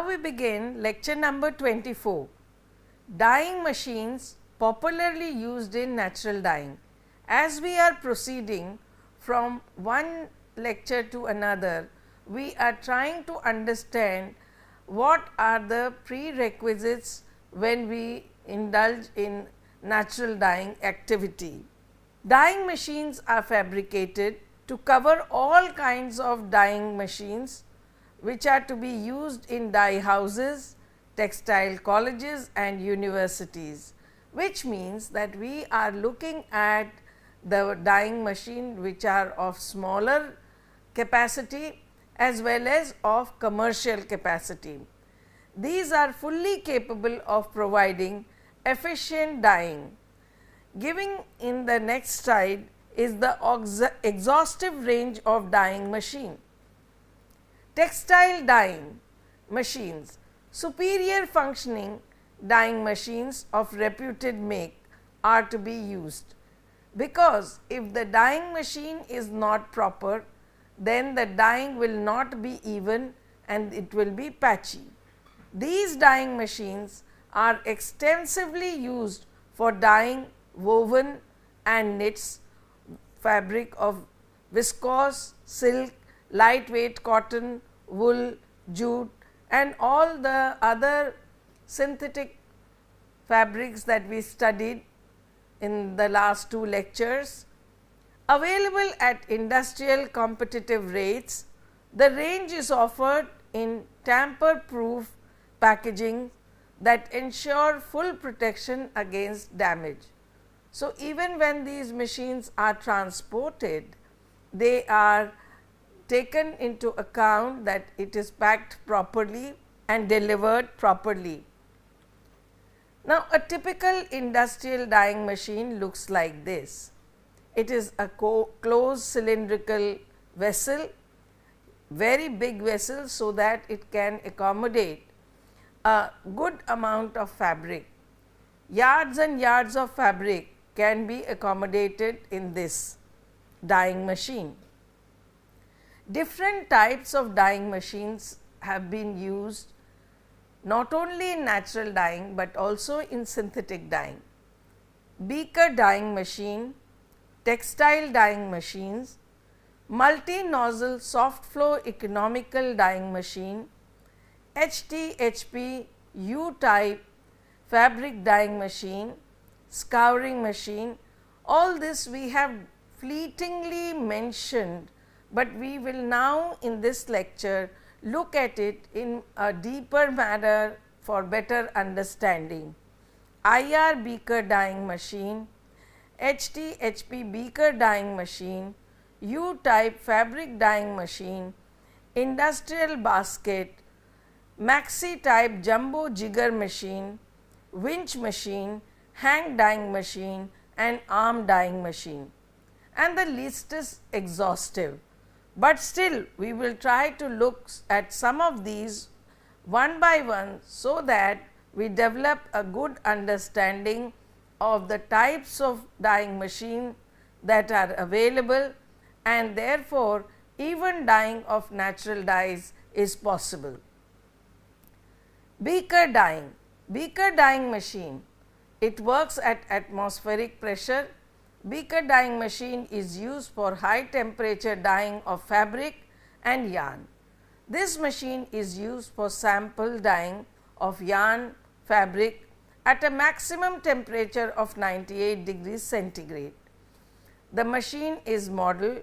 Now we begin lecture number 24 Dyeing machines popularly used in natural dyeing. As we are proceeding from one lecture to another, we are trying to understand what are the prerequisites when we indulge in natural dyeing activity. Dyeing machines are fabricated to cover all kinds of dyeing machines which are to be used in dye houses, textile colleges and universities, which means that we are looking at the dyeing machine which are of smaller capacity as well as of commercial capacity. These are fully capable of providing efficient dyeing. Giving in the next slide is the exhaustive range of dyeing machine textile dyeing machines, superior functioning dyeing machines of reputed make are to be used because if the dyeing machine is not proper then the dyeing will not be even and it will be patchy. These dyeing machines are extensively used for dyeing woven and knits fabric of viscose, silk lightweight cotton, wool, jute and all the other synthetic fabrics that we studied in the last two lectures. Available at industrial competitive rates, the range is offered in tamper proof packaging that ensure full protection against damage. So, even when these machines are transported, they are taken into account that it is packed properly and delivered properly. Now, a typical industrial dyeing machine looks like this. It is a closed cylindrical vessel, very big vessel so that it can accommodate a good amount of fabric. Yards and yards of fabric can be accommodated in this dyeing machine different types of dyeing machines have been used not only in natural dyeing, but also in synthetic dyeing. Beaker dyeing machine, textile dyeing machines, multi nozzle soft flow economical dyeing machine, HTHP U type fabric dyeing machine, scouring machine, all this we have fleetingly mentioned but we will now in this lecture look at it in a deeper manner for better understanding. IR beaker dyeing machine, HTHP beaker dyeing machine, U type fabric dyeing machine, industrial basket, maxi type jumbo jigger machine, winch machine, hang dyeing machine and arm dyeing machine and the list is exhaustive. But still we will try to look at some of these one by one so that we develop a good understanding of the types of dyeing machine that are available and therefore, even dyeing of natural dyes is possible. Beaker dyeing, beaker dyeing machine, it works at atmospheric pressure Beaker dyeing machine is used for high temperature dyeing of fabric and yarn. This machine is used for sample dyeing of yarn fabric at a maximum temperature of 98 degrees centigrade. The machine is modeled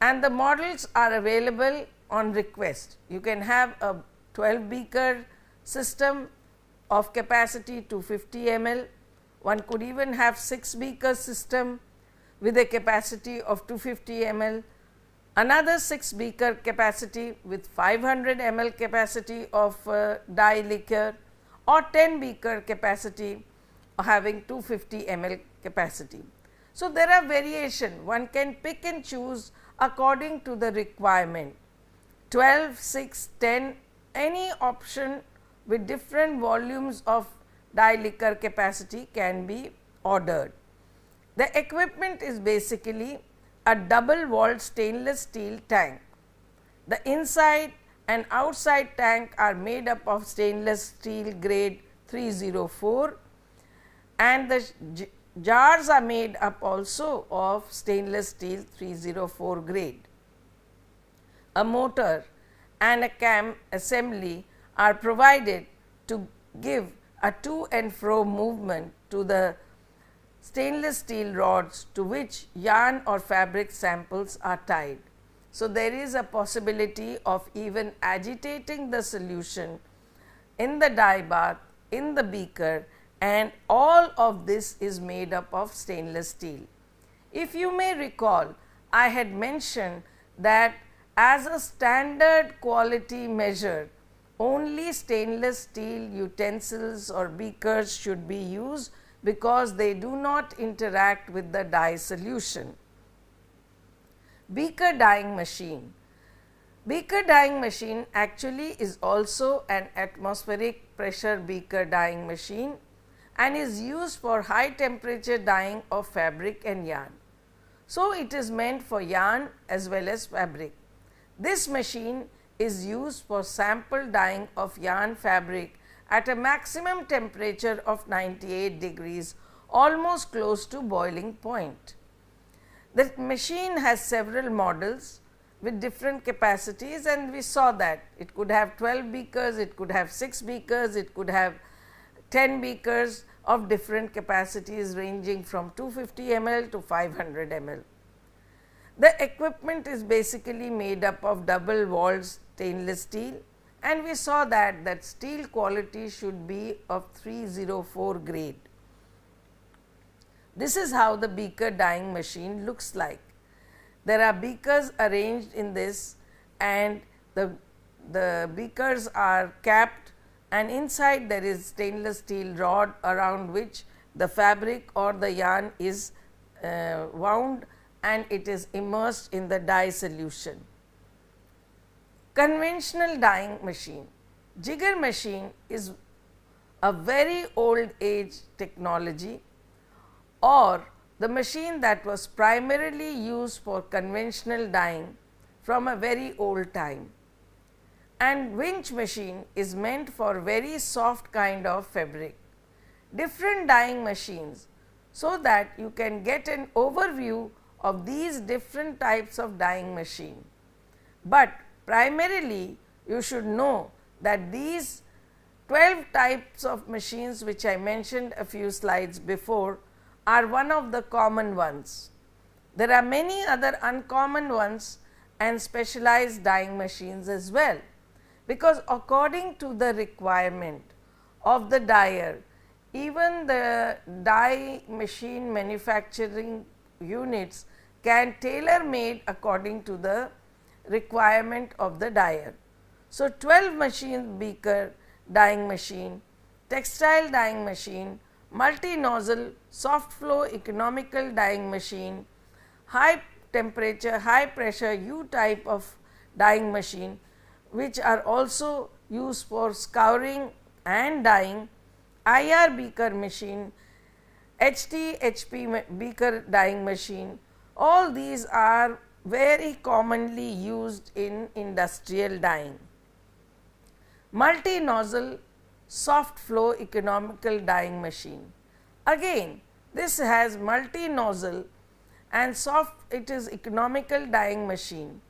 and the models are available on request. You can have a 12 beaker system of capacity to 50 ml one could even have 6 beaker system with a capacity of 250 ml, another 6 beaker capacity with 500 ml capacity of uh, dye liquor or 10 beaker capacity having 250 ml capacity. So, there are variation one can pick and choose according to the requirement 12, 6, 10 any option with different volumes of die liquor capacity can be ordered. The equipment is basically a double walled stainless steel tank. The inside and outside tank are made up of stainless steel grade 304 and the jars are made up also of stainless steel 304 grade. A motor and a cam assembly are provided to give a to and fro movement to the stainless steel rods to which yarn or fabric samples are tied. So, there is a possibility of even agitating the solution in the dye bath, in the beaker and all of this is made up of stainless steel. If you may recall, I had mentioned that as a standard quality measure, only stainless steel utensils or beakers should be used because they do not interact with the dye solution. Beaker dyeing machine. Beaker dyeing machine actually is also an atmospheric pressure beaker dyeing machine and is used for high temperature dyeing of fabric and yarn. So, it is meant for yarn as well as fabric. This machine is used for sample dyeing of yarn fabric at a maximum temperature of 98 degrees almost close to boiling point. The machine has several models with different capacities and we saw that it could have 12 beakers, it could have 6 beakers, it could have 10 beakers of different capacities ranging from 250 ml to 500 ml. The equipment is basically made up of double walled stainless steel and we saw that that steel quality should be of 304 grade. This is how the beaker dyeing machine looks like. There are beakers arranged in this and the, the beakers are capped and inside there is stainless steel rod around which the fabric or the yarn is uh, wound and it is immersed in the dye solution. Conventional dyeing machine. Jigger machine is a very old age technology or the machine that was primarily used for conventional dyeing from a very old time. And winch machine is meant for very soft kind of fabric. Different dyeing machines so that you can get an overview of these different types of dyeing machine. But primarily you should know that these 12 types of machines which I mentioned a few slides before are one of the common ones. There are many other uncommon ones and specialized dyeing machines as well, because according to the requirement of the dyer, even the dye machine manufacturing units can tailor made according to the requirement of the dyer. So, 12 machine beaker dyeing machine, textile dyeing machine, multi nozzle soft flow economical dyeing machine, high temperature high pressure U type of dyeing machine which are also used for scouring and dyeing, IR beaker machine, HT HP beaker dyeing machine, all these are very commonly used in industrial dyeing. Multi nozzle soft flow economical dyeing machine. Again this has multi nozzle and soft it is economical dyeing machine.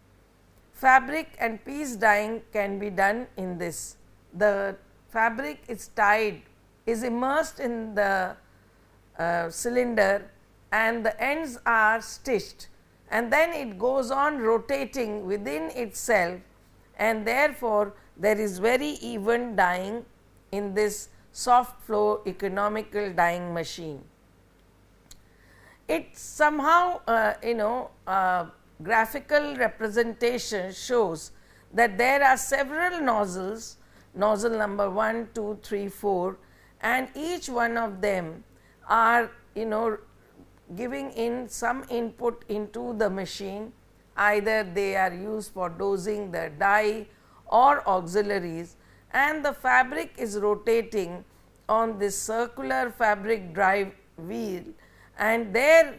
Fabric and piece dyeing can be done in this. The fabric is tied is immersed in the uh, cylinder and the ends are stitched and then it goes on rotating within itself and therefore, there is very even dyeing in this soft flow economical dyeing machine. It somehow uh, you know uh, graphical representation shows that there are several nozzles nozzle number 1, 2, 3, 4 and each one of them are you know giving in some input into the machine either they are used for dosing the dye or auxiliaries and the fabric is rotating on this circular fabric drive wheel and there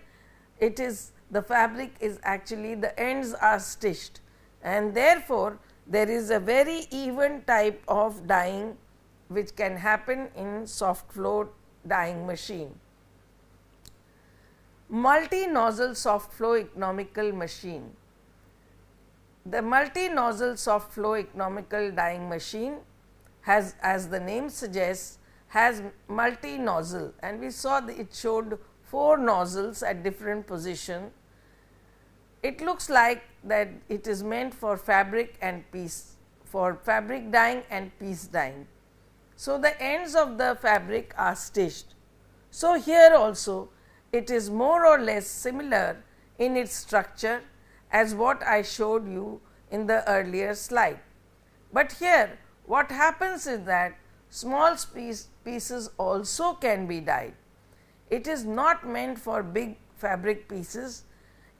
it is the fabric is actually the ends are stitched and therefore, there is a very even type of dyeing which can happen in soft flow dyeing machine multi-nozzle soft flow economical machine. The multi-nozzle soft flow economical dyeing machine has as the name suggests has multi nozzle and we saw it showed four nozzles at different position. It looks like that it is meant for fabric and piece for fabric dyeing and piece dyeing. So, the ends of the fabric are stitched. So, here also it is more or less similar in its structure as what I showed you in the earlier slide. But here what happens is that small pieces also can be dyed. It is not meant for big fabric pieces,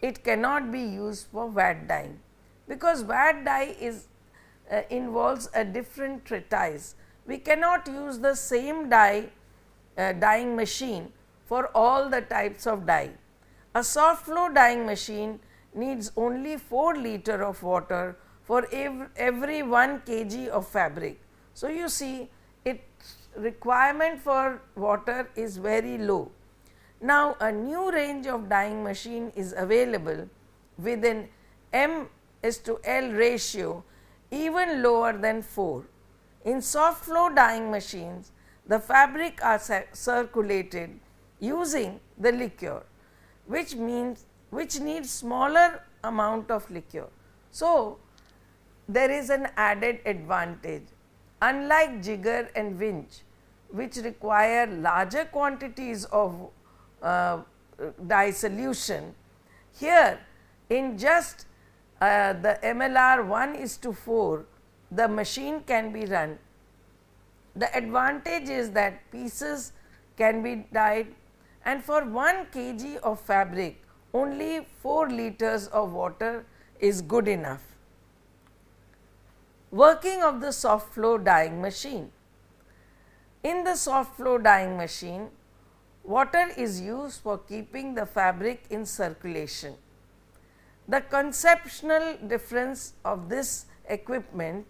it cannot be used for vat dyeing because vat dye is uh, involves a different treatise. We cannot use the same dye uh, dyeing machine for all the types of dye. A soft flow dyeing machine needs only 4 liter of water for every 1 kg of fabric. So, you see its requirement for water is very low. Now, a new range of dyeing machine is available with an M is to L ratio even lower than 4. In soft flow dyeing machines, the fabric are circulated using the liqueur which means which needs smaller amount of liqueur. So, there is an added advantage unlike jigger and winch which require larger quantities of uh, dye solution. Here in just uh, the MLR 1 is to 4 the machine can be run. The advantage is that pieces can be dyed and for 1 kg of fabric only 4 liters of water is good enough. Working of the soft flow dyeing machine. In the soft flow dyeing machine, water is used for keeping the fabric in circulation. The conceptual difference of this equipment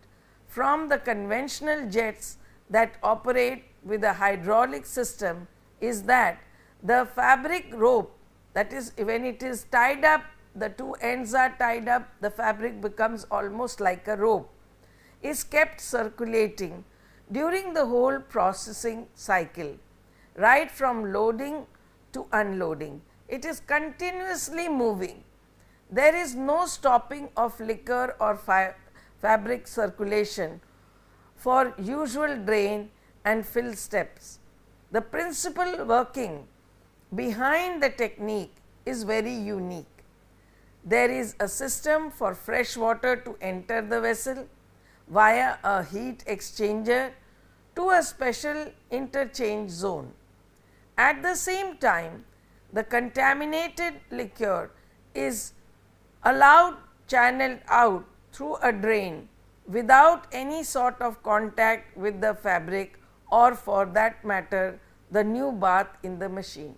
from the conventional jets that operate with a hydraulic system is that the fabric rope that is when it is tied up the two ends are tied up the fabric becomes almost like a rope is kept circulating during the whole processing cycle right from loading to unloading. It is continuously moving. There is no stopping of liquor or fabric circulation for usual drain and fill steps. The principal working behind the technique is very unique. There is a system for fresh water to enter the vessel via a heat exchanger to a special interchange zone. At the same time, the contaminated liquor is allowed channeled out through a drain without any sort of contact with the fabric or for that matter the new bath in the machine.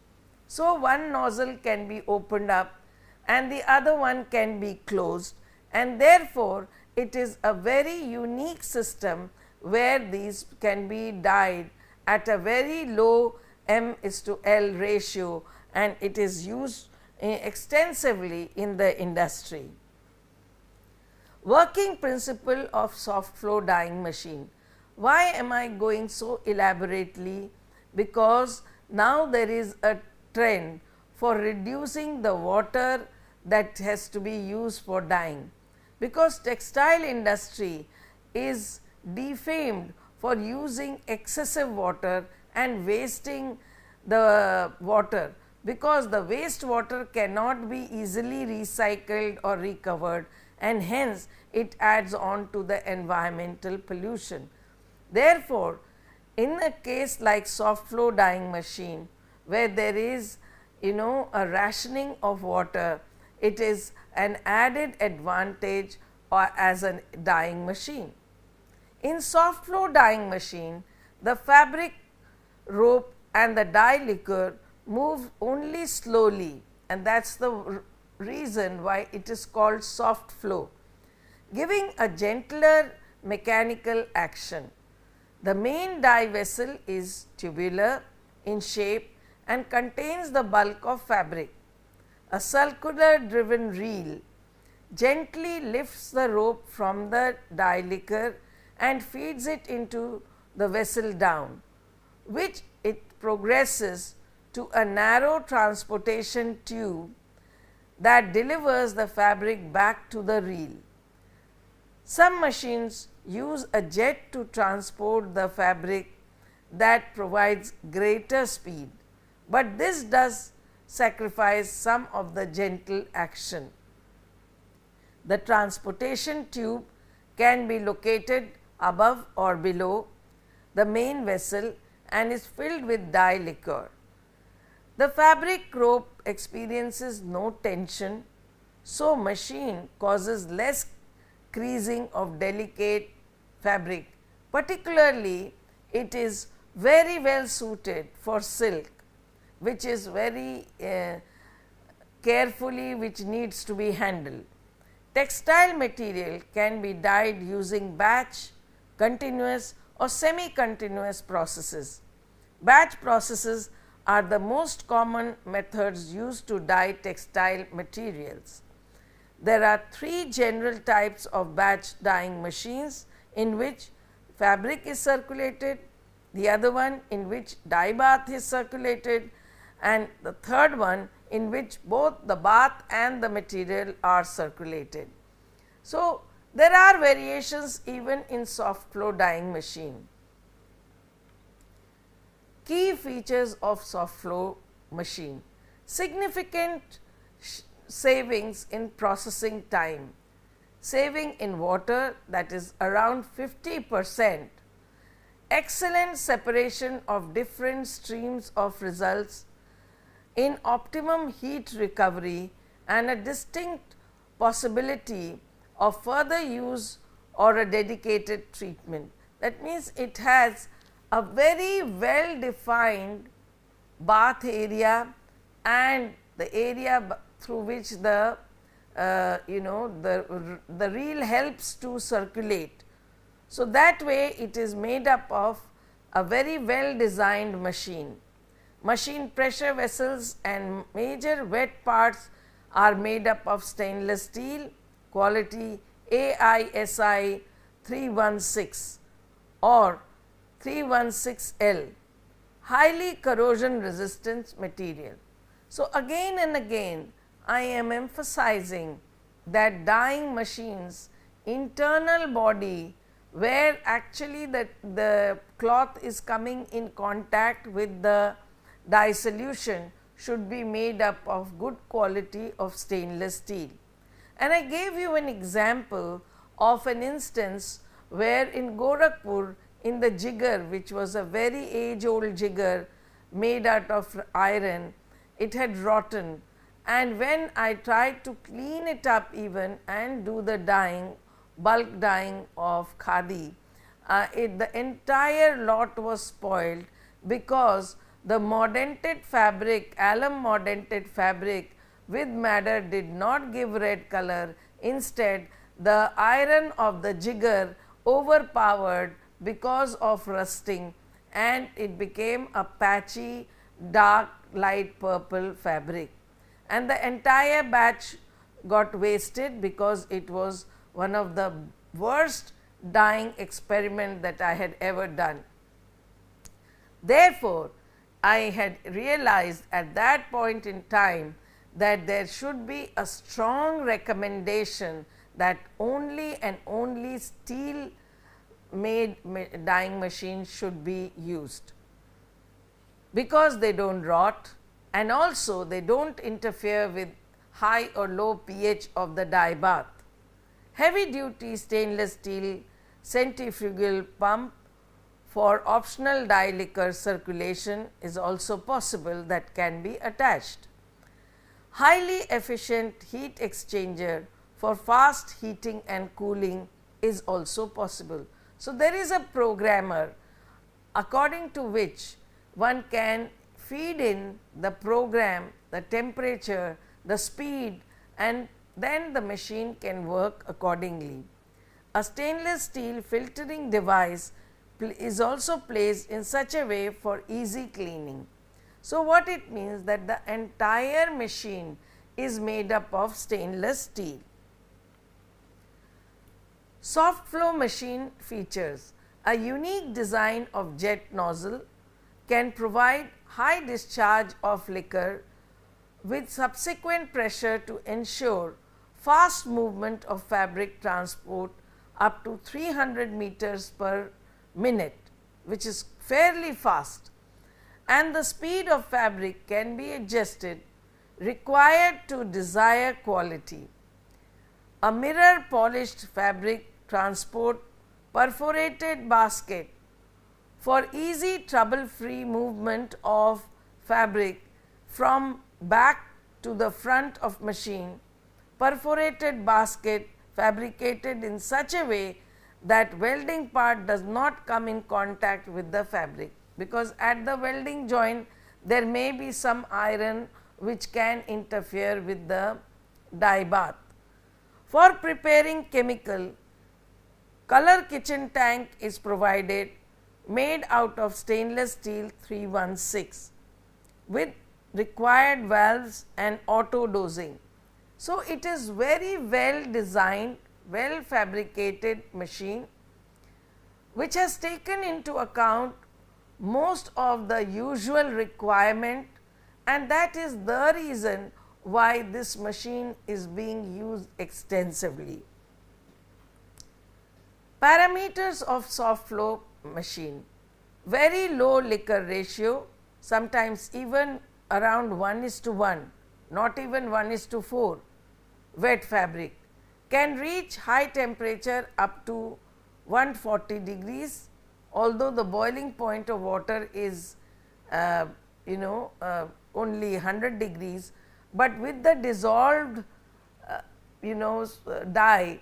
So, one nozzle can be opened up and the other one can be closed and therefore, it is a very unique system where these can be dyed at a very low m is to l ratio and it is used eh, extensively in the industry. Working principle of soft flow dyeing machine. Why am I going so elaborately? Because now there is a trend for reducing the water that has to be used for dyeing. Because textile industry is defamed for using excessive water and wasting the water because the waste water cannot be easily recycled or recovered and hence it adds on to the environmental pollution. Therefore, in a case like soft flow dyeing machine, where there is you know a rationing of water, it is an added advantage or uh, as a dyeing machine. In soft flow dyeing machine, the fabric rope and the dye liquor move only slowly and that is the reason why it is called soft flow, giving a gentler mechanical action. The main dye vessel is tubular in shape and contains the bulk of fabric. A circular driven reel gently lifts the rope from the dye liquor and feeds it into the vessel down, which it progresses to a narrow transportation tube that delivers the fabric back to the reel. Some machines use a jet to transport the fabric that provides greater speed but this does sacrifice some of the gentle action. The transportation tube can be located above or below the main vessel and is filled with dye liquor. The fabric rope experiences no tension, so machine causes less creasing of delicate fabric. Particularly, it is very well suited for silk which is very uh, carefully which needs to be handled. Textile material can be dyed using batch, continuous or semi continuous processes. Batch processes are the most common methods used to dye textile materials. There are three general types of batch dyeing machines in which fabric is circulated, the other one in which dye bath is circulated and the third one in which both the bath and the material are circulated. So, there are variations even in soft flow dyeing machine. Key features of soft flow machine, significant savings in processing time, saving in water that is around 50 percent, excellent separation of different streams of results in optimum heat recovery and a distinct possibility of further use or a dedicated treatment. That means, it has a very well defined bath area and the area through which the uh, you know the, the reel helps to circulate. So, that way it is made up of a very well designed machine. Machine pressure vessels and major wet parts are made up of stainless steel quality AISI 316 or 316L highly corrosion resistant material. So, again and again I am emphasizing that dyeing machines internal body where actually the, the cloth is coming in contact with the Dye solution should be made up of good quality of stainless steel. And I gave you an example of an instance where in Gorakhpur in the jigger which was a very age old jigger made out of iron, it had rotten and when I tried to clean it up even and do the dyeing, bulk dyeing of khadi, uh, it, the entire lot was spoiled because the modented fabric, alum modented fabric with madder did not give red color. Instead, the iron of the jigger overpowered because of rusting and it became a patchy dark light purple fabric. And the entire batch got wasted because it was one of the worst dyeing experiment that I had ever done. Therefore, I had realized at that point in time that there should be a strong recommendation that only and only steel made dyeing machines should be used, because they do not rot and also they do not interfere with high or low pH of the dye bath. Heavy duty stainless steel centrifugal pump for optional dye liquor circulation is also possible that can be attached. Highly efficient heat exchanger for fast heating and cooling is also possible. So, there is a programmer according to which one can feed in the program, the temperature, the speed and then the machine can work accordingly. A stainless steel filtering device is also placed in such a way for easy cleaning. So, what it means that the entire machine is made up of stainless steel. Soft flow machine features a unique design of jet nozzle can provide high discharge of liquor with subsequent pressure to ensure fast movement of fabric transport up to 300 meters per minute which is fairly fast and the speed of fabric can be adjusted required to desire quality. A mirror polished fabric transport perforated basket for easy trouble free movement of fabric from back to the front of machine, perforated basket fabricated in such a way that welding part does not come in contact with the fabric because at the welding joint there may be some iron which can interfere with the dye bath. For preparing chemical, color kitchen tank is provided made out of stainless steel 316 with required valves and auto dosing. So, it is very well designed well fabricated machine which has taken into account most of the usual requirement and that is the reason why this machine is being used extensively. Parameters of soft flow machine very low liquor ratio sometimes even around 1 is to 1 not even 1 is to 4 wet fabric can reach high temperature up to 140 degrees although the boiling point of water is uh, you know uh, only 100 degrees, but with the dissolved uh, you know uh, dye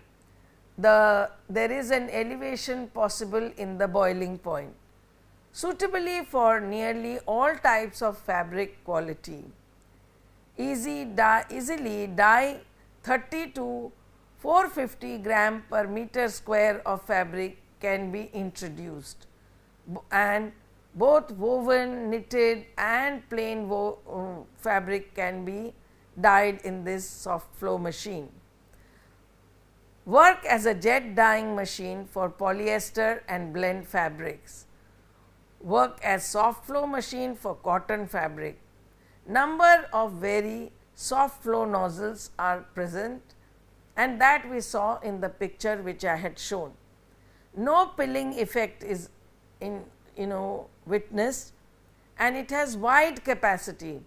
the there is an elevation possible in the boiling point suitably for nearly all types of fabric quality. Easy dye, easily dye 30 to 450 gram per meter square of fabric can be introduced and both woven, knitted and plain um, fabric can be dyed in this soft flow machine. Work as a jet dyeing machine for polyester and blend fabrics. Work as soft flow machine for cotton fabric. Number of very soft flow nozzles are present and that we saw in the picture which I had shown. No pilling effect is in you know witnessed and it has wide capacity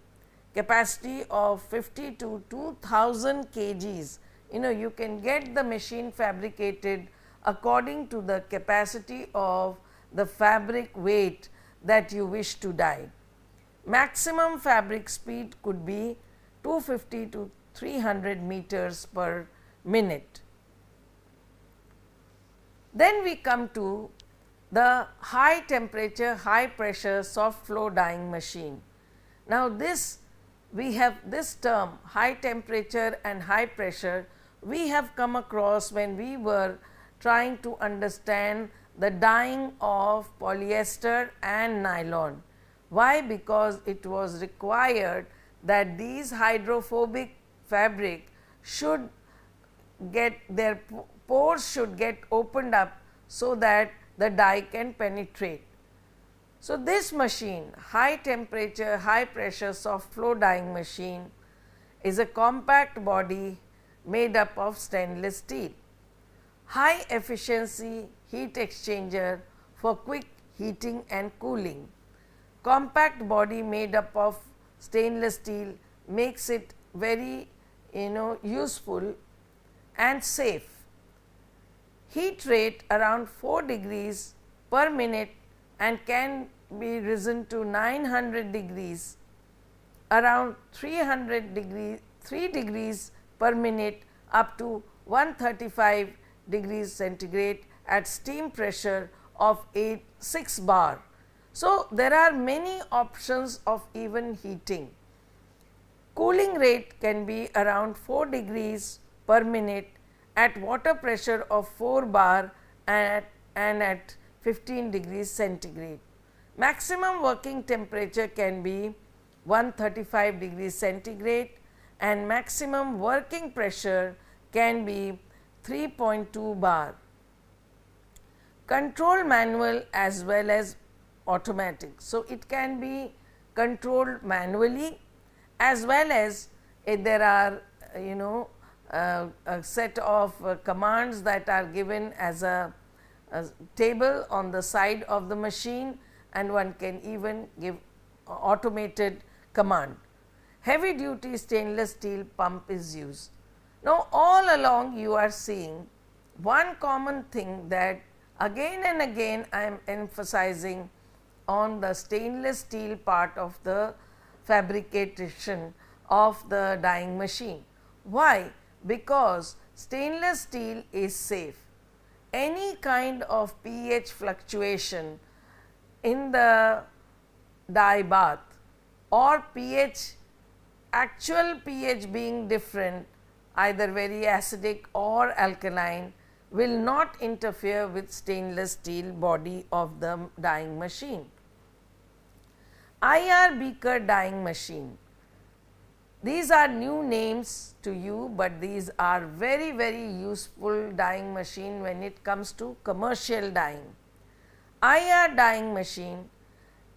capacity of 50 to 2000 kgs you know you can get the machine fabricated according to the capacity of the fabric weight that you wish to dye maximum fabric speed could be 250 to 300 meters per minute. Then we come to the high temperature, high pressure soft flow dyeing machine. Now, this we have this term high temperature and high pressure we have come across when we were trying to understand the dyeing of polyester and nylon. Why? Because it was required that these hydrophobic fabric should get their pores should get opened up so that the dye can penetrate. So, this machine high temperature high pressure soft flow dyeing machine is a compact body made up of stainless steel. High efficiency heat exchanger for quick heating and cooling. Compact body made up of stainless steel makes it very you know useful and safe. Heat rate around 4 degrees per minute and can be risen to 900 degrees around 300 degrees, 3 degrees per minute up to 135 degrees centigrade at steam pressure of 8 6 bar. So, there are many options of even heating. Cooling rate can be around 4 degrees per minute at water pressure of 4 bar and at, and at 15 degrees centigrade. Maximum working temperature can be 135 degrees centigrade and maximum working pressure can be 3.2 bar. Control manual as well as automatic. So, it can be controlled manually as well as if there are you know a set of uh, commands that are given as a, a table on the side of the machine and one can even give automated command. Heavy duty stainless steel pump is used. Now, all along you are seeing one common thing that again and again I am emphasizing on the stainless steel part of the fabrication of the dyeing machine. Why? because stainless steel is safe. Any kind of pH fluctuation in the dye bath or pH actual pH being different either very acidic or alkaline will not interfere with stainless steel body of the dyeing machine. IR beaker dyeing machine these are new names to you, but these are very very useful dyeing machine when it comes to commercial dyeing. IR dyeing machine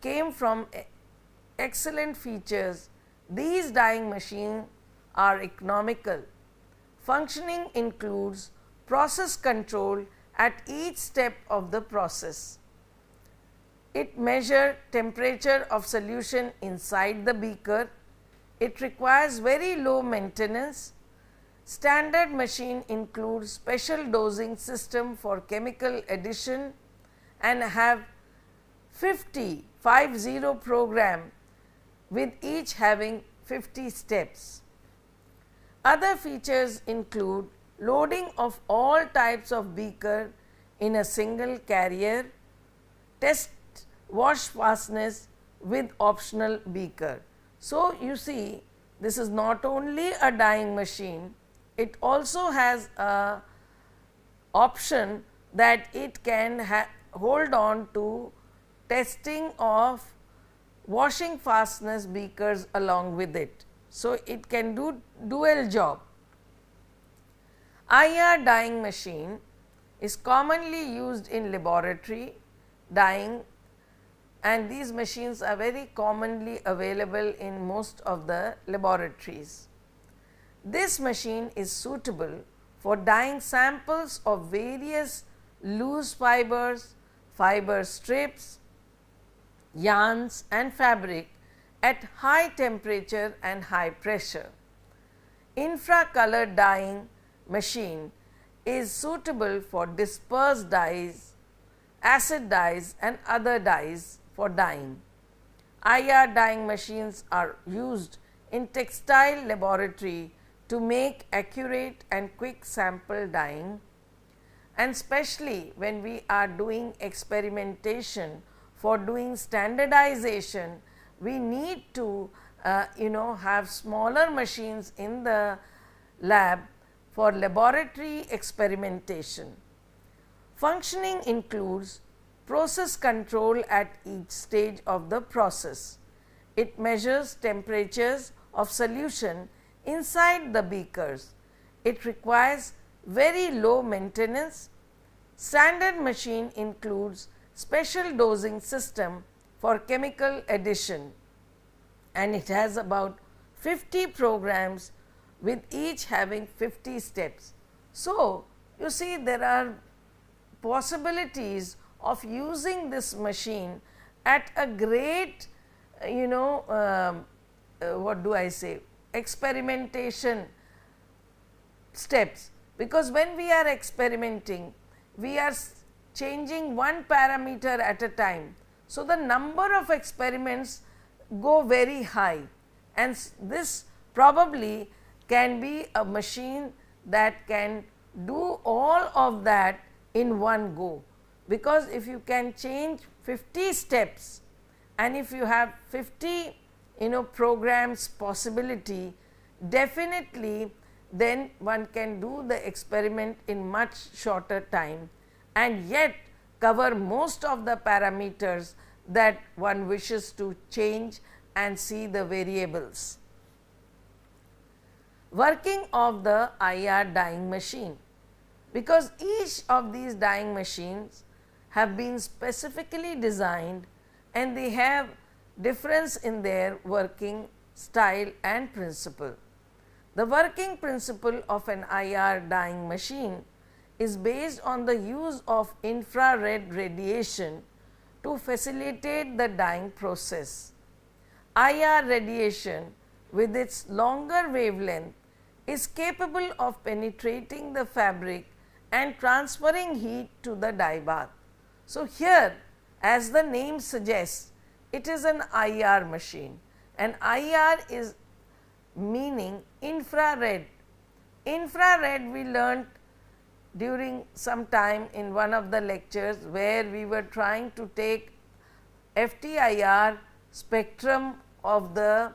came from excellent features. These dyeing machines are economical. Functioning includes process control at each step of the process. It measures temperature of solution inside the beaker it requires very low maintenance. Standard machine includes special dosing system for chemical addition and have 50 50 program with each having 50 steps. Other features include loading of all types of beaker in a single carrier, test wash fastness with optional beaker. So, you see this is not only a dyeing machine, it also has a option that it can hold on to testing of washing fastness beakers along with it. So, it can do dual job. IR dyeing machine is commonly used in laboratory dyeing and these machines are very commonly available in most of the laboratories. This machine is suitable for dyeing samples of various loose fibers, fiber strips, yarns and fabric at high temperature and high pressure. Infracolor dyeing machine is suitable for dispersed dyes, acid dyes and other dyes for dyeing. IR dyeing machines are used in textile laboratory to make accurate and quick sample dyeing and especially when we are doing experimentation for doing standardization we need to uh, you know have smaller machines in the lab for laboratory experimentation. Functioning includes process control at each stage of the process. It measures temperatures of solution inside the beakers. It requires very low maintenance. Standard machine includes special dosing system for chemical addition and it has about 50 programs with each having 50 steps. So, you see there are possibilities of using this machine at a great you know um, uh, what do I say experimentation steps because when we are experimenting we are changing one parameter at a time. So, the number of experiments go very high and this probably can be a machine that can do all of that in one go because if you can change 50 steps and if you have 50 you know programs possibility definitely then one can do the experiment in much shorter time and yet cover most of the parameters that one wishes to change and see the variables. Working of the IR dyeing machine because each of these dyeing machines have been specifically designed and they have difference in their working style and principle. The working principle of an IR dyeing machine is based on the use of infrared radiation to facilitate the dyeing process. IR radiation with its longer wavelength is capable of penetrating the fabric and transferring heat to the dye bath. So, here as the name suggests, it is an IR machine and IR is meaning infrared. Infrared we learnt during some time in one of the lectures where we were trying to take FTIR spectrum of the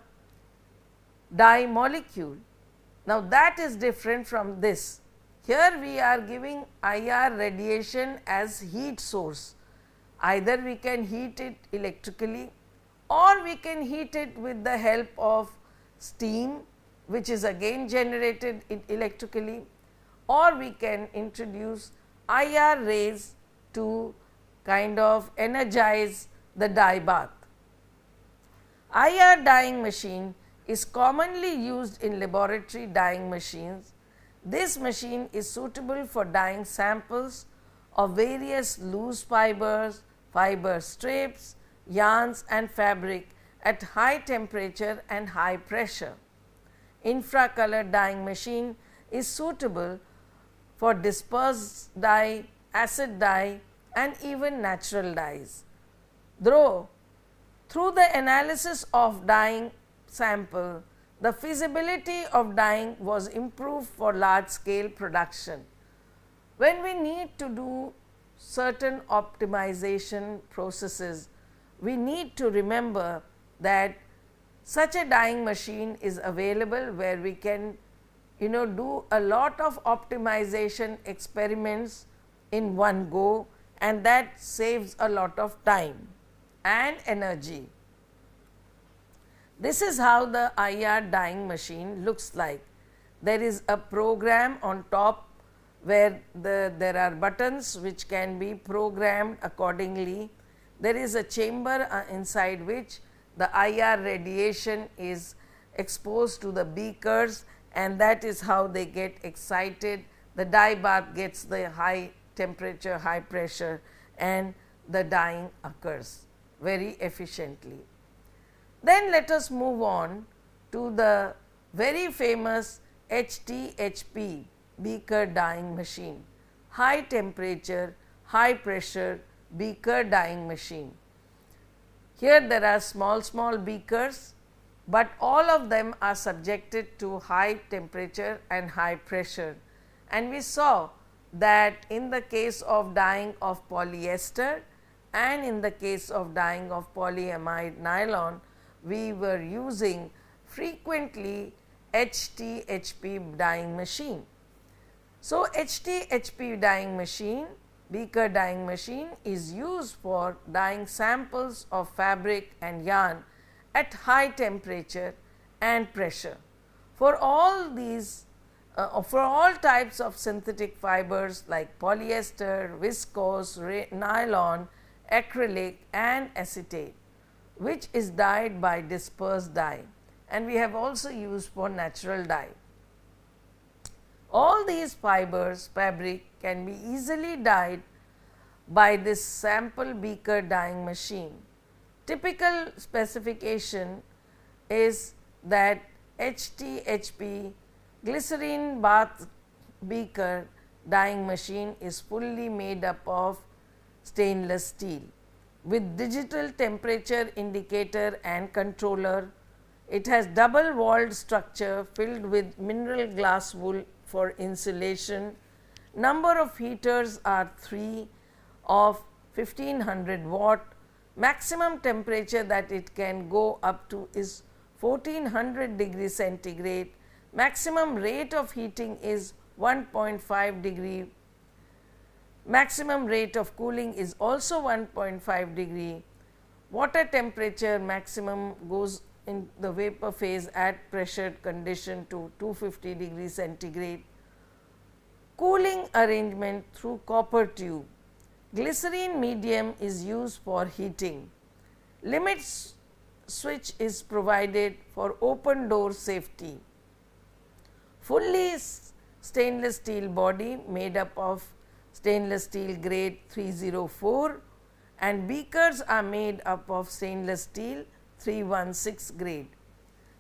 dye molecule. Now, that is different from this. Here we are giving IR radiation as heat source. Either we can heat it electrically or we can heat it with the help of steam which is again generated electrically or we can introduce IR rays to kind of energize the dye bath. IR dyeing machine is commonly used in laboratory dyeing machines this machine is suitable for dyeing samples of various loose fibers, fiber strips, yarns and fabric at high temperature and high pressure. Infracolor dyeing machine is suitable for dispersed dye, acid dye and even natural dyes. Though through the analysis of dyeing sample, the feasibility of dyeing was improved for large scale production. When we need to do certain optimization processes, we need to remember that such a dyeing machine is available where we can you know do a lot of optimization experiments in one go and that saves a lot of time and energy. This is how the IR dyeing machine looks like. There is a program on top where the, there are buttons which can be programmed accordingly. There is a chamber uh, inside which the IR radiation is exposed to the beakers and that is how they get excited. The dye bath gets the high temperature, high pressure and the dyeing occurs very efficiently. Then let us move on to the very famous HTHP beaker dyeing machine, high temperature, high pressure beaker dyeing machine. Here there are small small beakers, but all of them are subjected to high temperature and high pressure and we saw that in the case of dyeing of polyester and in the case of dyeing of polyamide nylon, we were using frequently HTHP dyeing machine. So, HTHP dyeing machine, beaker dyeing machine is used for dyeing samples of fabric and yarn at high temperature and pressure. For all these, uh, uh for all types of synthetic fibers like polyester, viscose, nylon, acrylic and acetate which is dyed by dispersed dye and we have also used for natural dye. All these fibers fabric can be easily dyed by this sample beaker dyeing machine. Typical specification is that HTHP glycerine bath beaker dyeing machine is fully made up of stainless steel with digital temperature indicator and controller. It has double walled structure filled with mineral glass wool for insulation. Number of heaters are 3 of 1500 watt. Maximum temperature that it can go up to is 1400 degree centigrade. Maximum rate of heating is 1.5 degree Maximum rate of cooling is also 1.5 degree. Water temperature maximum goes in the vapor phase at pressured condition to 250 degree centigrade. Cooling arrangement through copper tube. Glycerine medium is used for heating. Limit switch is provided for open door safety. Fully stainless steel body made up of stainless steel grade 304 and beakers are made up of stainless steel 316 grade.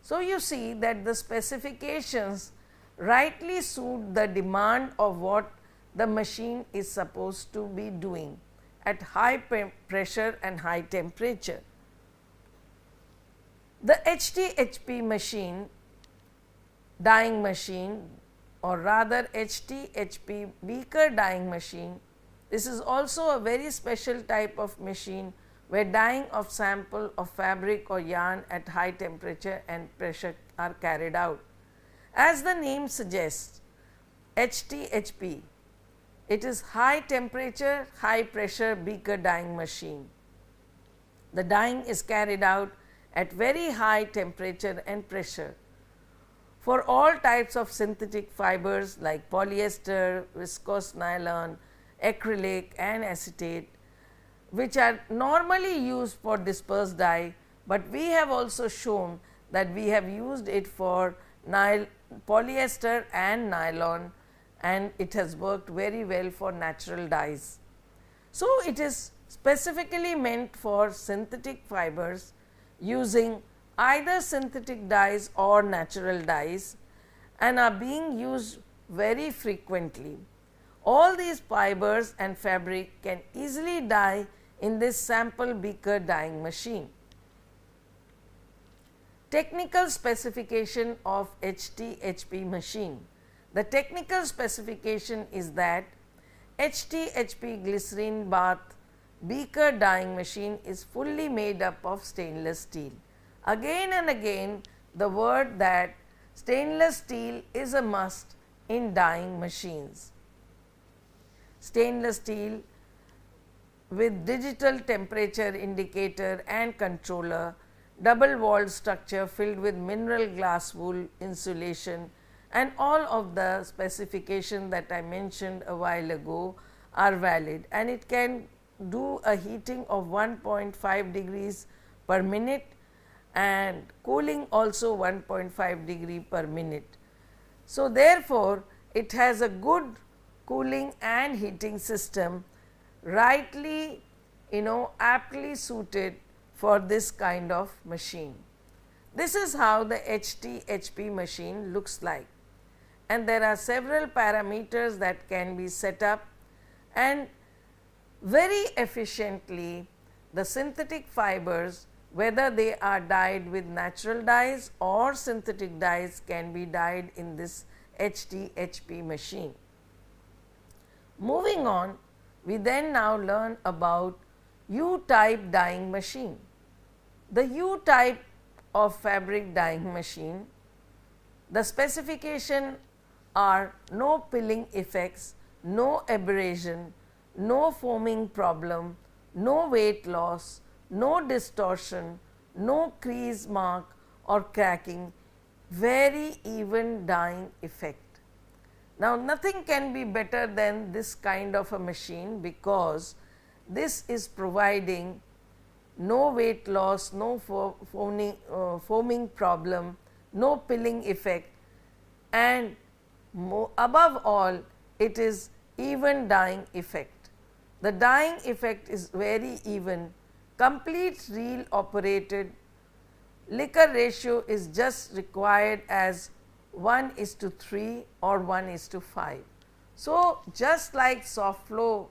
So, you see that the specifications rightly suit the demand of what the machine is supposed to be doing at high pressure and high temperature. The HTHP machine, dyeing machine or rather HTHP beaker dyeing machine. This is also a very special type of machine where dyeing of sample of fabric or yarn at high temperature and pressure are carried out. As the name suggests, HTHP, it is high temperature, high pressure beaker dyeing machine. The dyeing is carried out at very high temperature and pressure for all types of synthetic fibers like polyester, viscose nylon, acrylic and acetate which are normally used for dispersed dye, but we have also shown that we have used it for polyester and nylon and it has worked very well for natural dyes. So, it is specifically meant for synthetic fibers using either synthetic dyes or natural dyes and are being used very frequently. All these fibers and fabric can easily dye in this sample beaker dyeing machine. Technical specification of HTHP machine. The technical specification is that HTHP glycerine bath beaker dyeing machine is fully made up of stainless steel. Again and again the word that stainless steel is a must in dyeing machines. Stainless steel with digital temperature indicator and controller, double walled structure filled with mineral glass wool insulation and all of the specification that I mentioned a while ago are valid and it can do a heating of 1.5 degrees per minute and cooling also 1.5 degree per minute. So, therefore, it has a good cooling and heating system rightly you know aptly suited for this kind of machine. This is how the HT HP machine looks like and there are several parameters that can be set up and very efficiently the synthetic fibers whether they are dyed with natural dyes or synthetic dyes can be dyed in this HTHP machine. Moving on, we then now learn about U-type dyeing machine. The U-type of fabric dyeing machine, the specification are no pilling effects, no abrasion, no foaming problem, no weight loss, no distortion, no crease mark or cracking, very even dyeing effect. Now, nothing can be better than this kind of a machine because this is providing no weight loss, no foaming, uh, foaming problem, no pilling effect and above all it is even dyeing effect. The dyeing effect is very even Complete reel operated liquor ratio is just required as 1 is to 3 or 1 is to 5. So, just like soft flow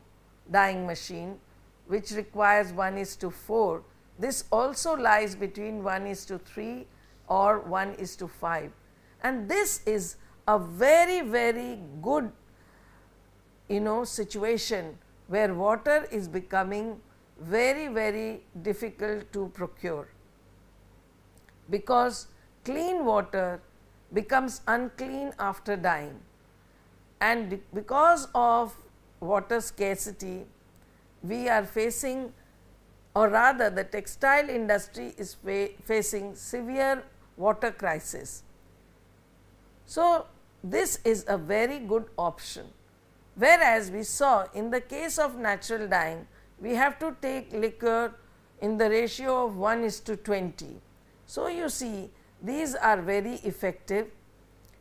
dyeing machine which requires 1 is to 4, this also lies between 1 is to 3 or 1 is to 5 and this is a very very good you know situation where water is becoming very very difficult to procure because clean water becomes unclean after dying and because of water scarcity we are facing or rather the textile industry is facing severe water crisis. So, this is a very good option whereas we saw in the case of natural dyeing we have to take liquor in the ratio of 1 is to 20. So, you see these are very effective,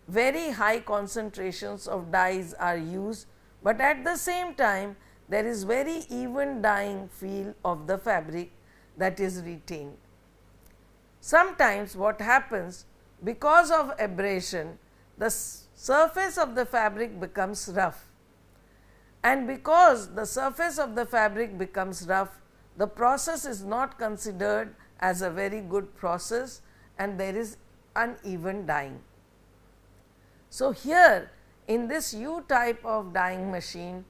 very high concentrations of dyes are used, but at the same time there is very even dyeing feel of the fabric that is retained. Sometimes what happens because of abrasion the surface of the fabric becomes rough and because the surface of the fabric becomes rough, the process is not considered as a very good process and there is uneven dyeing. So, here in this U type of dyeing machine,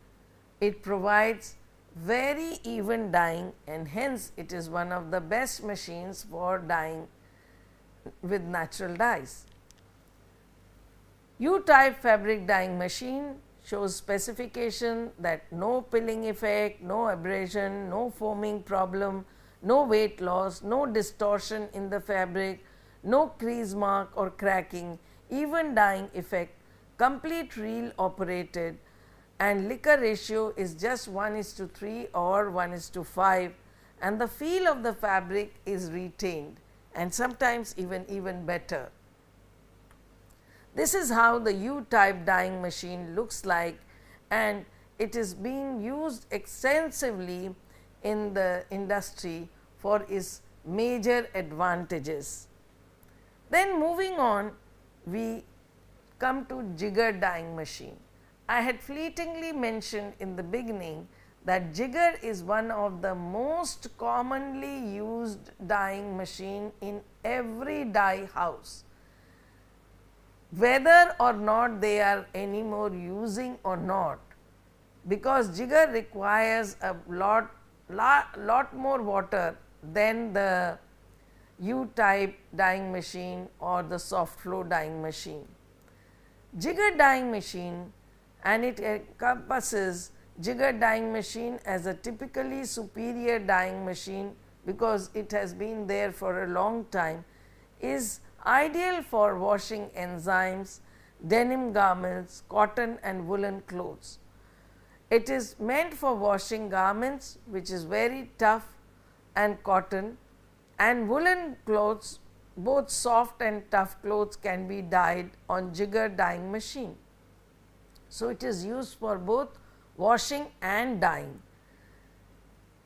it provides very even dyeing and hence it is one of the best machines for dyeing with natural dyes. U type fabric dyeing machine shows specification that no pilling effect, no abrasion, no foaming problem, no weight loss, no distortion in the fabric, no crease mark or cracking, even dyeing effect, complete reel operated and liquor ratio is just 1 is to 3 or 1 is to 5 and the feel of the fabric is retained and sometimes even even better. This is how the U type dyeing machine looks like and it is being used extensively in the industry for its major advantages. Then moving on we come to jigger dyeing machine. I had fleetingly mentioned in the beginning that jigger is one of the most commonly used dyeing machine in every dye house whether or not they are anymore using or not because jigger requires a lot lot, lot more water than the U type dyeing machine or the soft flow dyeing machine. Jigger dyeing machine and it encompasses jigger dyeing machine as a typically superior dyeing machine because it has been there for a long time is ideal for washing enzymes, denim garments, cotton and woolen clothes. It is meant for washing garments which is very tough and cotton and woolen clothes both soft and tough clothes can be dyed on jigger dyeing machine. So, it is used for both washing and dyeing.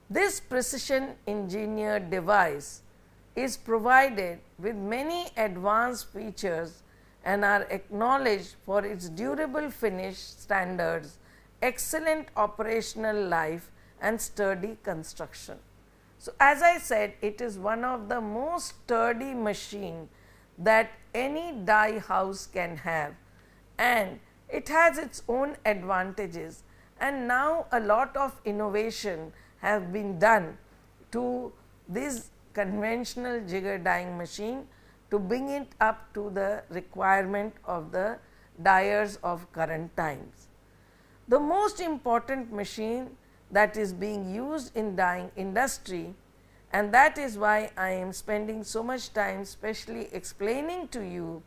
This precision engineered device is provided with many advanced features and are acknowledged for its durable finish standards, excellent operational life and sturdy construction. So, as I said it is one of the most sturdy machine that any die house can have and it has its own advantages and now a lot of innovation have been done to these conventional jigger dyeing machine to bring it up to the requirement of the dyers of current times. The most important machine that is being used in dyeing industry and that is why I am spending so much time specially explaining to you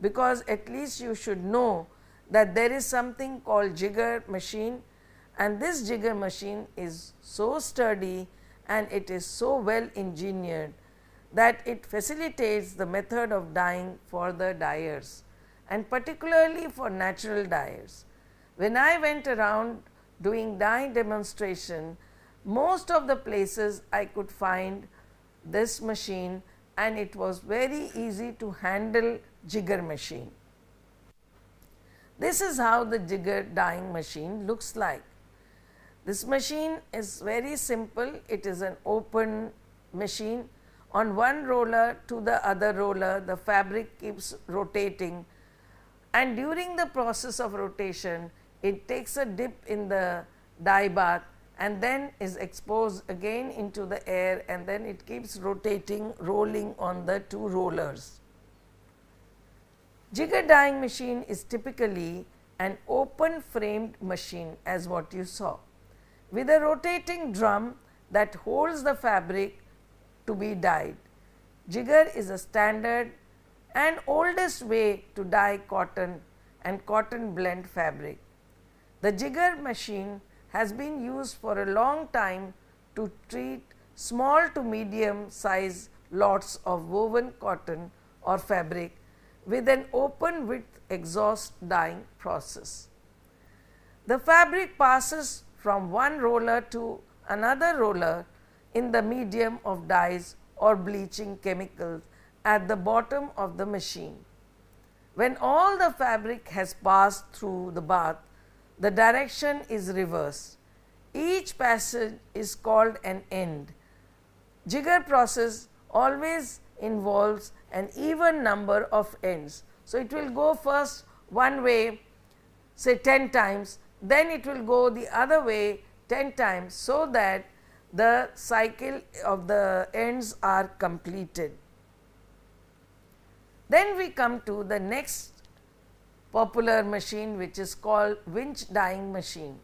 because at least you should know that there is something called jigger machine and this jigger machine is so sturdy and it is so well engineered that it facilitates the method of dyeing for the dyers and particularly for natural dyers. When I went around doing dye demonstration, most of the places I could find this machine and it was very easy to handle jigger machine. This is how the jigger dyeing machine looks like. This machine is very simple, it is an open machine. On one roller to the other roller, the fabric keeps rotating, and during the process of rotation, it takes a dip in the dye bath and then is exposed again into the air, and then it keeps rotating, rolling on the two rollers. Jigger dyeing machine is typically an open framed machine as what you saw with a rotating drum that holds the fabric to be dyed. Jigger is a standard and oldest way to dye cotton and cotton blend fabric. The jigger machine has been used for a long time to treat small to medium size lots of woven cotton or fabric with an open width exhaust dyeing process. The fabric passes from one roller to another roller in the medium of dyes or bleaching chemicals at the bottom of the machine. When all the fabric has passed through the bath, the direction is reversed. Each passage is called an end. Jigger process always involves an even number of ends. So, it will go first one way say 10 times then it will go the other way 10 times so that the cycle of the ends are completed. Then we come to the next popular machine which is called winch dyeing machine.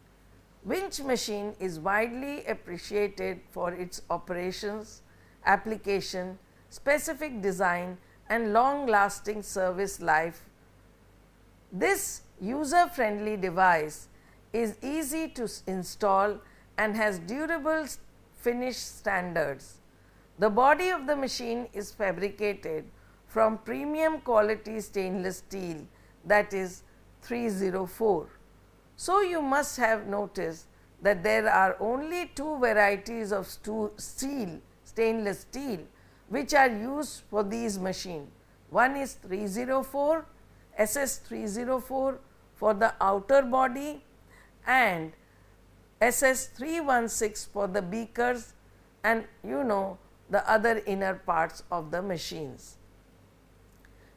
Winch machine is widely appreciated for its operations, application, specific design and long lasting service life. This user friendly device is easy to install and has durable finish standards. The body of the machine is fabricated from premium quality stainless steel that is 304. So, you must have noticed that there are only two varieties of steel stainless steel which are used for these machines. One is 304 SS 304 for the outer body and SS 316 for the beakers and you know the other inner parts of the machines.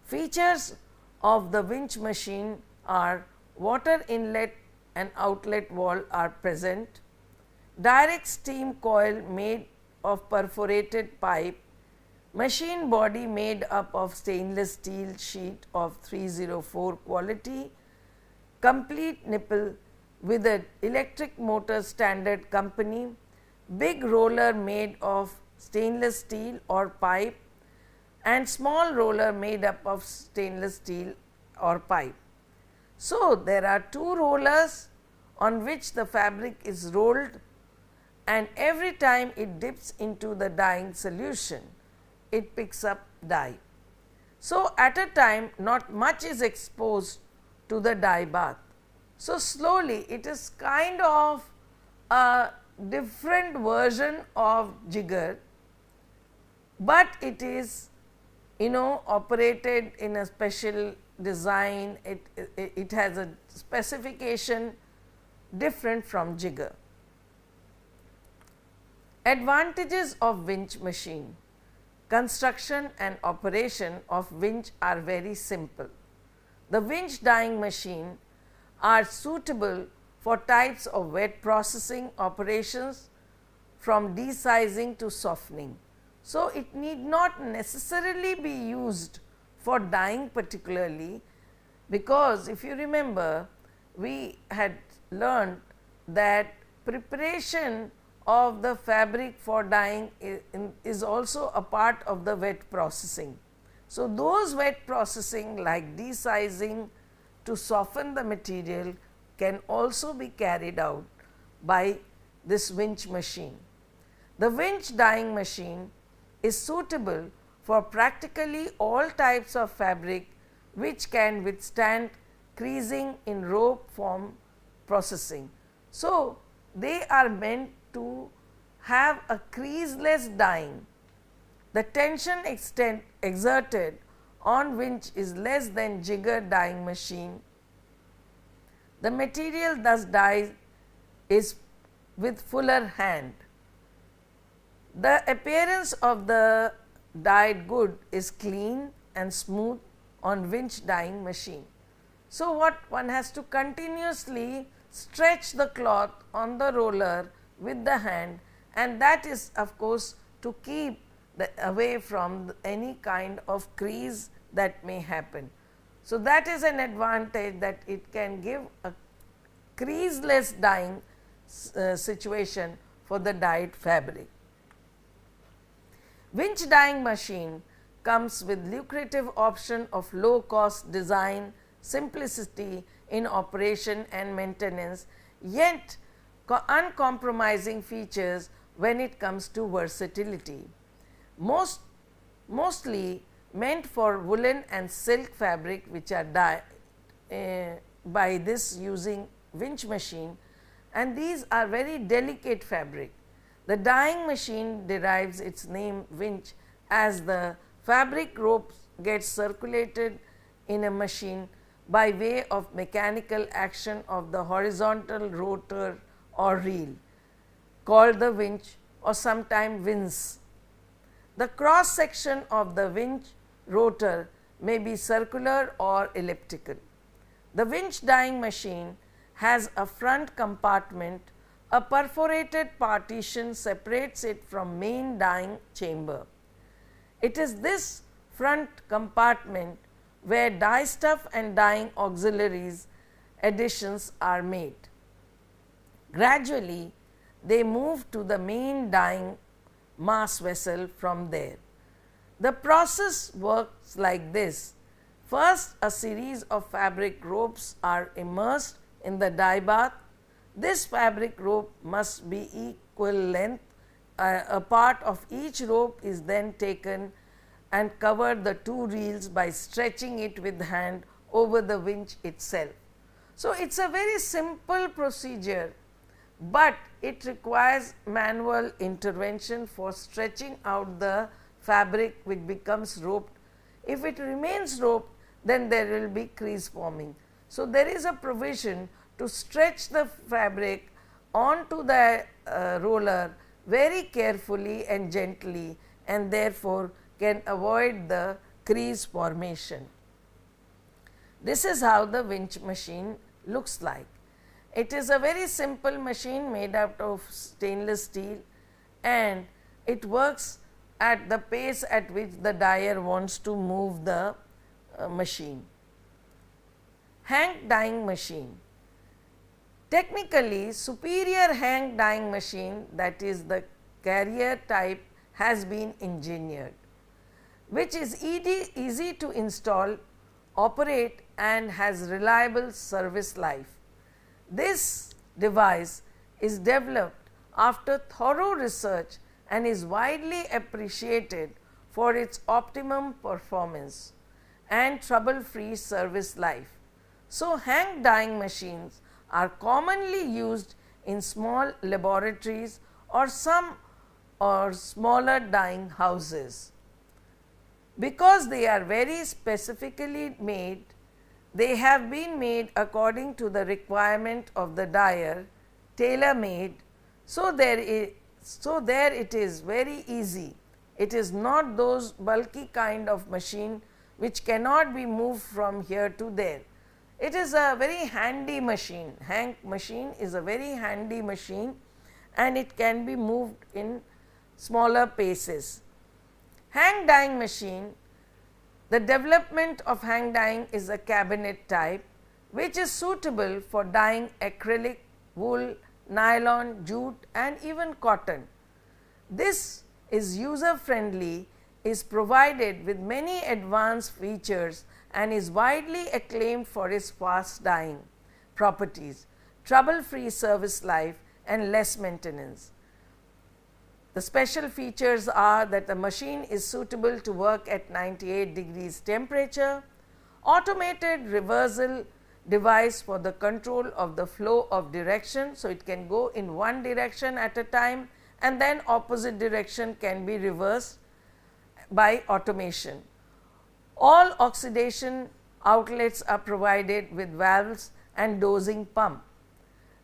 Features of the winch machine are water inlet and outlet wall are present, direct steam coil made of perforated pipe, machine body made up of stainless steel sheet of 304 quality, complete nipple with an electric motor standard company, big roller made of stainless steel or pipe and small roller made up of stainless steel or pipe. So, there are two rollers on which the fabric is rolled and every time it dips into the dyeing solution, it picks up dye. So, at a time not much is exposed to the dye bath. So, slowly it is kind of a different version of jigger, but it is you know operated in a special design, it, it, it has a specification different from jigger. Advantages of winch machine Construction and operation of winch are very simple. The winch dyeing machine are suitable for types of wet processing operations from desizing to softening. So, it need not necessarily be used for dyeing particularly because if you remember we had learned that preparation of the fabric for dyeing is also a part of the wet processing. So, those wet processing like desizing, to soften the material can also be carried out by this winch machine. The winch dyeing machine is suitable for practically all types of fabric which can withstand creasing in rope form processing. So, they are meant to have a creaseless dyeing. The tension extent exerted on which is less than jigger dyeing machine. The material thus dyed is with fuller hand. The appearance of the dyed good is clean and smooth on winch dyeing machine. So, what one has to continuously stretch the cloth on the roller with the hand and that is of course to keep the, away from any kind of crease that may happen. So, that is an advantage that it can give a creaseless dyeing uh, situation for the dyed fabric. Winch dyeing machine comes with lucrative option of low cost design, simplicity in operation and maintenance, yet uncompromising features when it comes to versatility most mostly meant for woolen and silk fabric which are dyed uh, eh, by this using winch machine and these are very delicate fabric. The dyeing machine derives its name winch as the fabric rope gets circulated in a machine by way of mechanical action of the horizontal rotor or reel called the winch or sometime wince the cross section of the winch rotor may be circular or elliptical. The winch dyeing machine has a front compartment, a perforated partition separates it from main dyeing chamber. It is this front compartment where dye stuff and dyeing auxiliaries additions are made. Gradually, they move to the main dyeing mass vessel from there. The process works like this. First, a series of fabric ropes are immersed in the dye bath. This fabric rope must be equal length. Uh, a part of each rope is then taken and covered the two reels by stretching it with hand over the winch itself. So, it is a very simple procedure but it requires manual intervention for stretching out the fabric which becomes roped. If it remains roped, then there will be crease forming. So, there is a provision to stretch the fabric onto the uh, roller very carefully and gently and therefore, can avoid the crease formation. This is how the winch machine looks like. It is a very simple machine made out of stainless steel and it works at the pace at which the dyer wants to move the uh, machine. Hank dyeing machine. Technically, superior Hank dyeing machine that is the carrier type has been engineered, which is easy, easy to install, operate and has reliable service life. This device is developed after thorough research and is widely appreciated for its optimum performance and trouble free service life. So, hang dyeing machines are commonly used in small laboratories or some or smaller dyeing houses. Because they are very specifically made they have been made according to the requirement of the dyer, tailor made. So, there is, so there it is very easy. It is not those bulky kind of machine which cannot be moved from here to there. It is a very handy machine. Hank machine is a very handy machine and it can be moved in smaller paces. Hang dyeing machine the development of hang dyeing is a cabinet type which is suitable for dyeing acrylic, wool, nylon, jute and even cotton. This is user friendly, is provided with many advanced features and is widely acclaimed for its fast dyeing properties, trouble free service life and less maintenance. The special features are that the machine is suitable to work at 98 degrees temperature, automated reversal device for the control of the flow of direction. So, it can go in one direction at a time and then opposite direction can be reversed by automation. All oxidation outlets are provided with valves and dosing pump.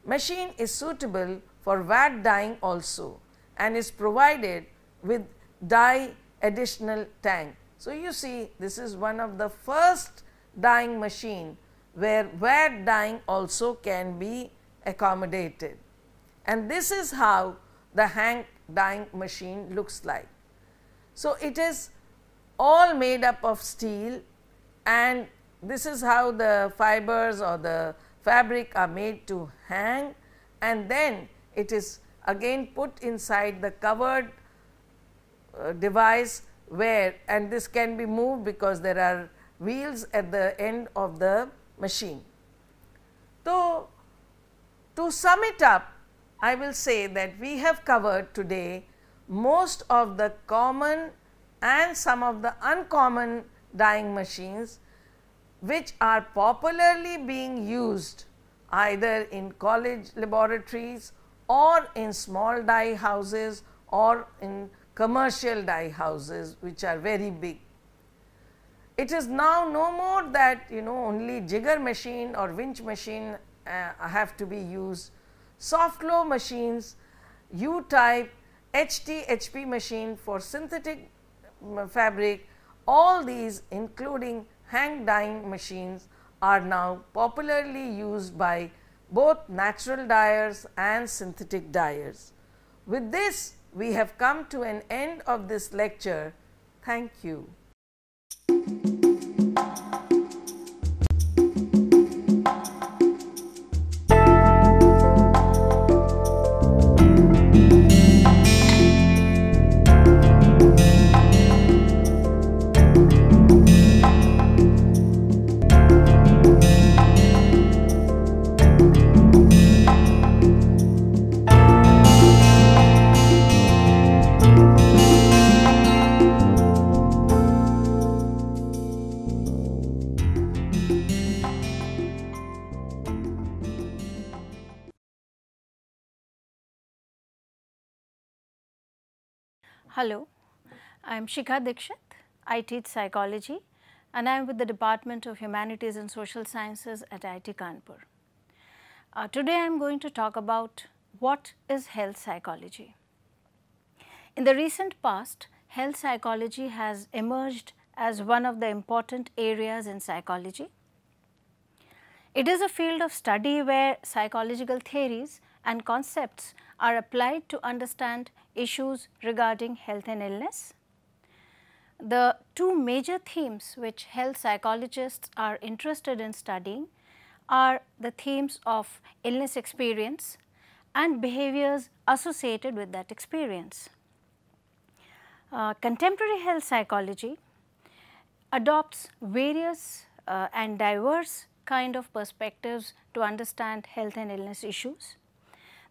Machine is suitable for vat dyeing also and is provided with dye additional tank. So, you see this is one of the first dyeing machine where wet dyeing also can be accommodated. And this is how the Hank dyeing machine looks like. So, it is all made up of steel and this is how the fibers or the fabric are made to hang and then it is again put inside the covered uh, device where and this can be moved because there are wheels at the end of the machine. So, to sum it up I will say that we have covered today most of the common and some of the uncommon dyeing machines which are popularly being used either in college laboratories or in small dye houses or in commercial dye houses which are very big. It is now no more that you know only jigger machine or winch machine uh, have to be used. Soft low machines, U type, HT HP machine for synthetic mm, fabric, all these including hang dyeing machines are now popularly used by both natural dyers and synthetic dyers. With this, we have come to an end of this lecture. Thank you. Hello, I am Shikha Dikshit. I teach psychology and I am with the Department of Humanities and Social Sciences at IIT Kanpur. Uh, today I am going to talk about what is health psychology. In the recent past, health psychology has emerged as one of the important areas in psychology. It is a field of study where psychological theories and concepts are applied to understand issues regarding health and illness. The two major themes which health psychologists are interested in studying are the themes of illness experience and behaviors associated with that experience. Uh, contemporary health psychology adopts various uh, and diverse kind of perspectives to understand health and illness issues.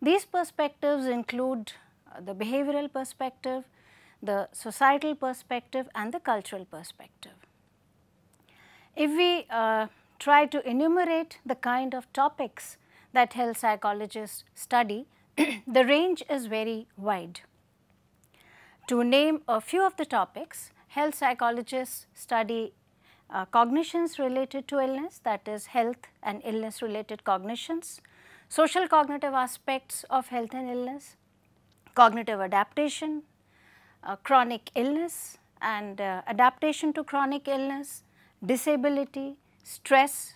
These perspectives include the behavioral perspective, the societal perspective and the cultural perspective. If we uh, try to enumerate the kind of topics that health psychologists study, the range is very wide. To name a few of the topics, health psychologists study uh, cognitions related to illness, that is health and illness related cognitions, social cognitive aspects of health and illness, cognitive adaptation, uh, chronic illness and uh, adaptation to chronic illness, disability, stress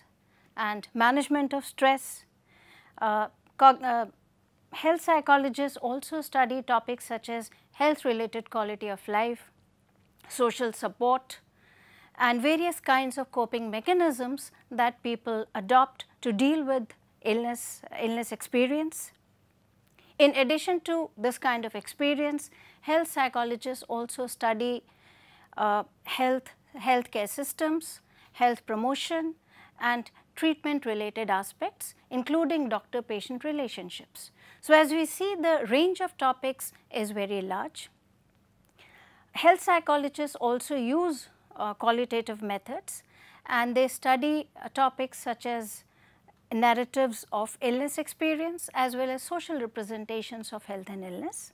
and management of stress. Uh, uh, health psychologists also study topics such as health related quality of life, social support and various kinds of coping mechanisms that people adopt to deal with illness, illness experience. In addition to this kind of experience, health psychologists also study uh, health, healthcare systems, health promotion and treatment related aspects including doctor-patient relationships. So, as we see the range of topics is very large. Health psychologists also use uh, qualitative methods and they study uh, topics such as narratives of illness experience as well as social representations of health and illness.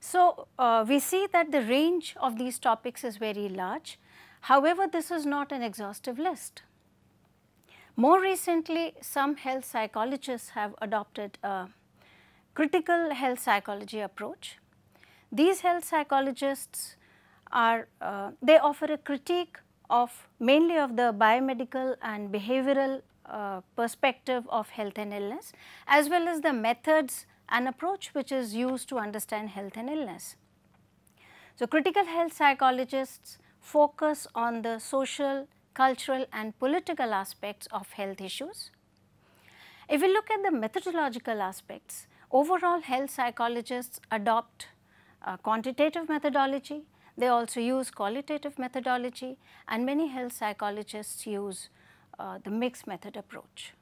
So, uh, we see that the range of these topics is very large. However, this is not an exhaustive list. More recently, some health psychologists have adopted a critical health psychology approach. These health psychologists are, uh, they offer a critique of mainly of the biomedical and behavioral uh, perspective of health and illness as well as the methods and approach which is used to understand health and illness. So, critical health psychologists focus on the social, cultural and political aspects of health issues. If we look at the methodological aspects, overall health psychologists adopt uh, quantitative methodology, they also use qualitative methodology and many health psychologists use uh, the mixed method approach.